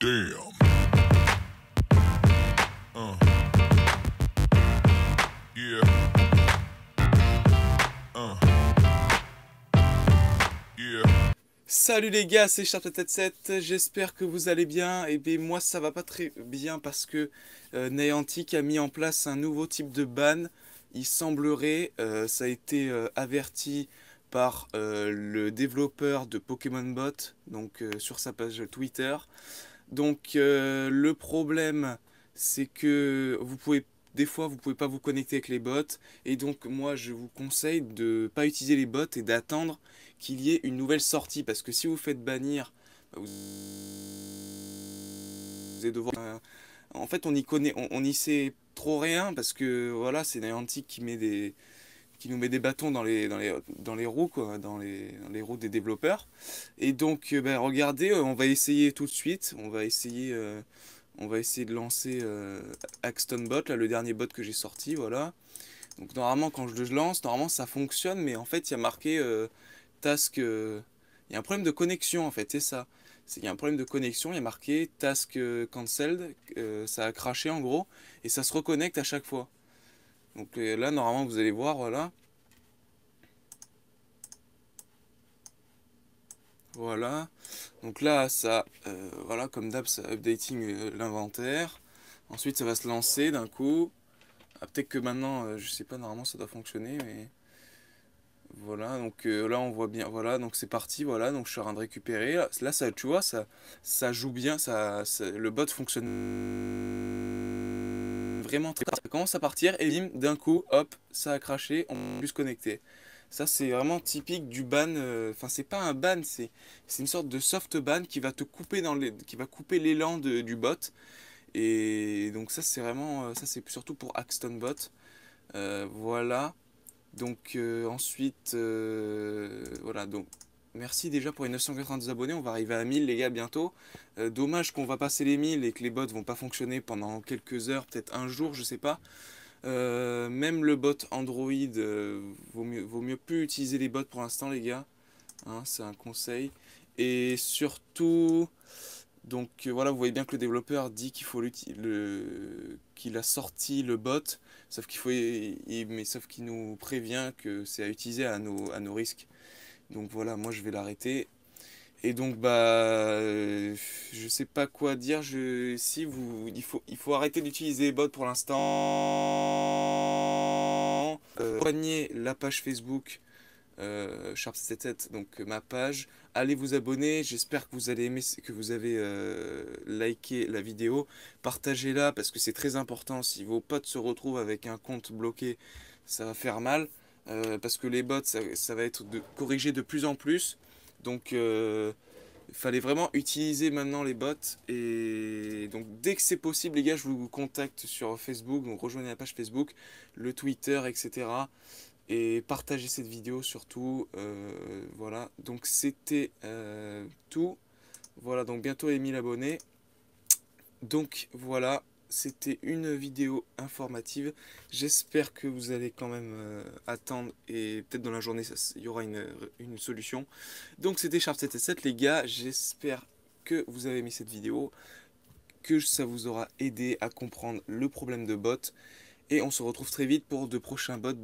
Uh. Uh. Salut les gars, c'est sharp 7 j'espère que vous allez bien. Et eh bien moi ça va pas très bien parce que euh, a mis en place un nouveau type de ban. Il semblerait, euh, ça a été euh, averti par euh, le développeur de Pokémon Bot, donc sur sa page Twitter. Donc euh, le problème, c'est que vous pouvez des fois vous pouvez pas vous connecter avec les bots et donc moi je vous conseille de pas utiliser les bots et d'attendre qu'il y ait une nouvelle sortie parce que si vous faites bannir bah, vous... allez devoir en fait on y connaît on, sait trop rien parce que voilà c'est Niantic qui met des qui nous met des bâtons dans les, dans les, dans les roues, quoi, dans, les, dans les roues des développeurs. Et donc, euh, ben, regardez, euh, on va essayer tout de suite, on va essayer, euh, on va essayer de lancer Axton Bot, là, le dernier bot que j'ai sorti, voilà. Donc normalement, quand je le lance, normalement ça fonctionne, mais en fait, il y a marqué task... Il y a un problème de connexion, en fait, c'est ça. Il y a un problème de connexion, il y a marqué task cancelled, ça a craché en gros, et ça se reconnecte à chaque fois. Donc euh, là, normalement, vous allez voir, voilà. Voilà. Donc là, ça, euh, voilà, comme d'hab, ça updating euh, l'inventaire. Ensuite, ça va se lancer d'un coup. Ah, peut-être que maintenant, je sais pas, normalement, ça doit fonctionner, mais voilà. Donc là, on voit bien. Voilà, donc c'est parti. Voilà, donc je suis en train de récupérer. Là, ça, tu vois, ça, ça joue bien. ça le bot fonctionne très Ça commence à partir et bim, d'un coup, hop, ça a craché, on peut plus se connecter. Ça, c'est vraiment typique du ban. Euh, enfin, c'est pas un ban, c'est une sorte de soft ban qui va te couper dans les, qui va couper l'élan du bot. Et donc ça, c'est vraiment, euh, ça c'est surtout pour Axton Bot. Euh, voilà. Donc ensuite, voilà donc merci déjà pour les 990 abonnés, on va arriver à 1000 les gars bientôt. Euh, dommage qu'on va passer les 1000 et que les bots vont pas fonctionner pendant quelques heures, peut-être un jour, je sais pas. Euh, même le bot Android, euh, vaut, mieux, vaut mieux plus utiliser les bots pour l'instant les gars. Hein, c'est un conseil. Et surtout, donc voilà, vous voyez bien que le développeur dit qu'il faut qu'il a sorti le bot, sauf qu'il faut, mais sauf qu'il nous prévient que c'est à utiliser à nos, à nos risques. Donc voilà, moi je vais l'arrêter. Et donc bah euh, je sais pas quoi dire, si vous il faut arrêter d'utiliser les pour l'instant. Euh, Poignez la page Facebook euh, Sharp77, donc ma page. Allez vous abonner, j'espère que vous allez aimer, que vous avez liké la vidéo. Partagez-la parce que c'est très important. Si vos potes se retrouvent avec un compte bloqué, ça va faire mal. Euh, parce que les bots, ça, va être corrigé de plus en plus. Donc, il euh, fallait vraiment utiliser maintenant les bots. Et donc, dès que c'est possible, les gars, je vous contacte sur Facebook. Donc, rejoignez la page Facebook, le Twitter, etc. Et partagez cette vidéo surtout. Euh, voilà, donc c'était tout. Voilà, donc bientôt les 1000 abonnés. Donc voilà, c'était une vidéo informative. J'espère que vous allez quand même euh, attendre et peut-être dans la journée il y aura euh, une, solution. Donc c'était Sharp 7 les gars, j'espère que vous avez aimé cette vidéo, que ça vous aura aidé à comprendre le problème de bot et on se retrouve très vite pour de prochains bots.